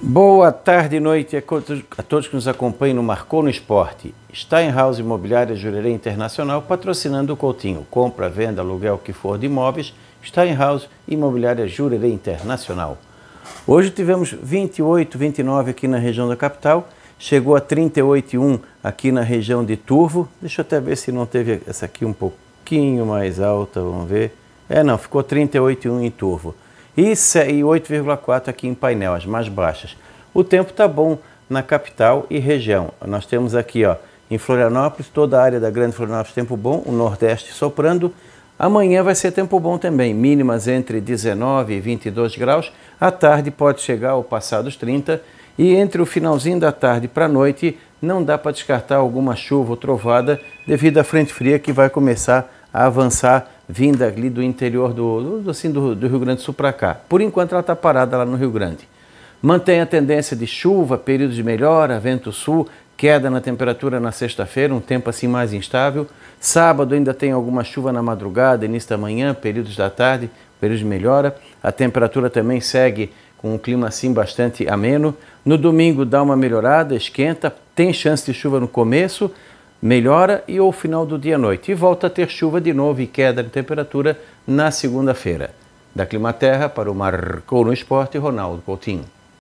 Boa tarde e noite a todos que nos acompanham no Marcou no Esporte. Steinhaus Imobiliária Jurerê Internacional patrocinando o Coutinho. Compra, venda, aluguel, o que for de imóveis. Steinhaus Imobiliária Jurerê Internacional. Hoje tivemos 28, 29 aqui na região da capital. Chegou a 38,1 aqui na região de Turvo. Deixa eu até ver se não teve essa aqui um pouquinho mais alta, vamos ver. É, não, ficou 38,1 em Turvo e 8,4 aqui em painel, as mais baixas. O tempo está bom na capital e região. Nós temos aqui ó, em Florianópolis, toda a área da Grande Florianópolis, tempo bom, o Nordeste soprando. Amanhã vai ser tempo bom também, mínimas entre 19 e 22 graus. A tarde pode chegar ao passar dos 30 e entre o finalzinho da tarde para a noite não dá para descartar alguma chuva ou trovada devido à frente fria que vai começar a avançar vinda ali do interior do, do assim, do, do, Rio Grande do Sul para cá. Por enquanto ela está parada lá no Rio Grande. Mantém a tendência de chuva, período de melhora, vento sul, queda na temperatura na sexta-feira, um tempo assim mais instável. Sábado ainda tem alguma chuva na madrugada, início da manhã, períodos da tarde, período de melhora. A temperatura também segue com um clima assim bastante ameno. No domingo dá uma melhorada, esquenta, tem chance de chuva no começo, melhora e ao final do dia à noite. E volta a ter chuva de novo e queda de temperatura na segunda-feira. Da Climaterra para o Marcou no Esporte, Ronaldo Coutinho.